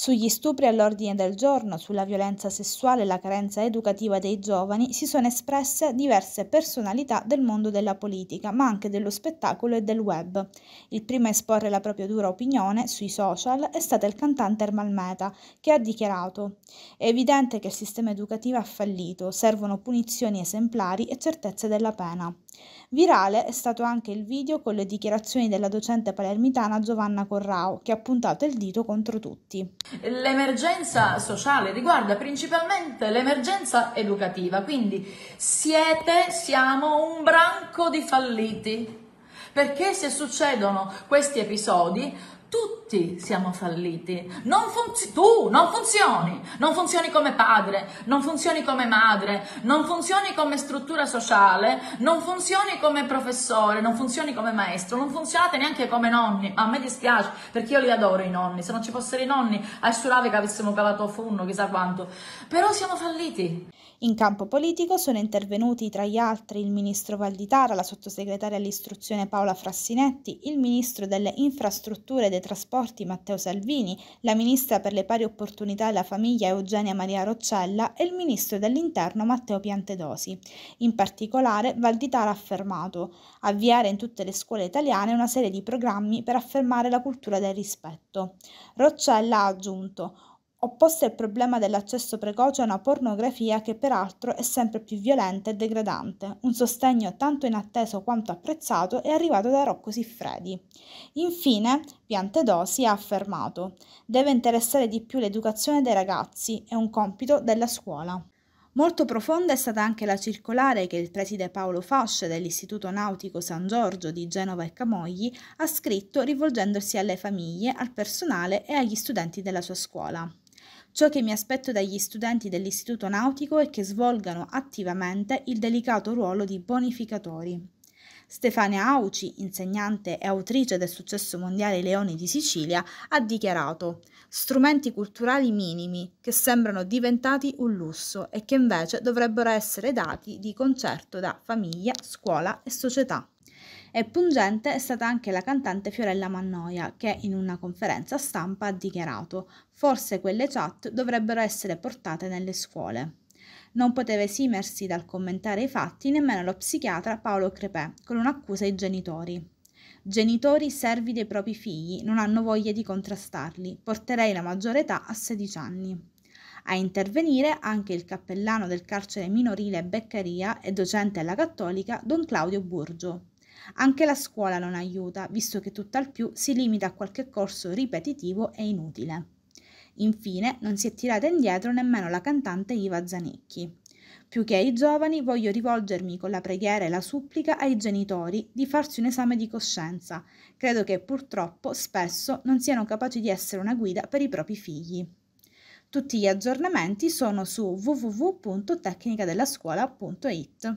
Sugli stupri all'ordine del giorno, sulla violenza sessuale e la carenza educativa dei giovani si sono espresse diverse personalità del mondo della politica, ma anche dello spettacolo e del web. Il primo a esporre la propria dura opinione sui social è stato il cantante Ermal Meta, che ha dichiarato: È evidente che il sistema educativo ha fallito, servono punizioni esemplari e certezze della pena. Virale è stato anche il video con le dichiarazioni della docente palermitana Giovanna Corrao, che ha puntato il dito contro tutti. L'emergenza sociale riguarda principalmente l'emergenza educativa, quindi siete, siamo un branco di falliti. Perché se succedono questi episodi tutti siamo falliti. Non funzi- tu non funzioni. Non funzioni come padre, non funzioni come madre, non funzioni come struttura sociale, non funzioni come professore, non funzioni come maestro, non funzionate neanche come nonni. Ma a me dispiace perché io li adoro i nonni. Se non ci fossero i nonni, a Suravica avessimo cavato a funno, chissà quanto. Però siamo falliti. In campo politico sono intervenuti tra gli altri il ministro Valditara, la sottosegretaria all'istruzione Paola Frassinetti, il ministro delle infrastrutture e dei Trasporti Matteo Salvini, la Ministra per le Pari Opportunità e la Famiglia Eugenia Maria Roccella e il Ministro dell'Interno Matteo Piantedosi. In particolare Valditara ha affermato avviare in tutte le scuole italiane una serie di programmi per affermare la cultura del rispetto. Roccella ha aggiunto Opposta è il problema dell'accesso precoce a una pornografia che peraltro è sempre più violenta e degradante, un sostegno tanto inatteso quanto apprezzato è arrivato da Rocco Siffredi. Infine, Piantedosi ha affermato «Deve interessare di più l'educazione dei ragazzi, è un compito della scuola». Molto profonda è stata anche la circolare che il preside Paolo Fasce dell'Istituto Nautico San Giorgio di Genova e Camogli ha scritto rivolgendosi alle famiglie, al personale e agli studenti della sua scuola. Ciò che mi aspetto dagli studenti dell'Istituto Nautico è che svolgano attivamente il delicato ruolo di bonificatori. Stefania Auci, insegnante e autrice del successo mondiale Leoni di Sicilia, ha dichiarato strumenti culturali minimi che sembrano diventati un lusso e che invece dovrebbero essere dati di concerto da famiglia, scuola e società. E pungente è stata anche la cantante Fiorella Mannoia, che in una conferenza stampa ha dichiarato «Forse quelle chat dovrebbero essere portate nelle scuole». Non poteva esimersi dal commentare i fatti nemmeno lo psichiatra Paolo Crepè, con un'accusa ai genitori. Genitori servi dei propri figli, non hanno voglia di contrastarli. Porterei la maggiore età a 16 anni. A intervenire anche il cappellano del carcere minorile Beccaria e docente alla Cattolica Don Claudio Burgio. Anche la scuola non aiuta, visto che tutt'al più si limita a qualche corso ripetitivo e inutile. Infine, non si è tirata indietro nemmeno la cantante Iva Zanicchi. Più che ai giovani voglio rivolgermi con la preghiera e la supplica ai genitori di farsi un esame di coscienza. Credo che purtroppo spesso non siano capaci di essere una guida per i propri figli. Tutti gli aggiornamenti sono su www.tecnicadellascuola.it.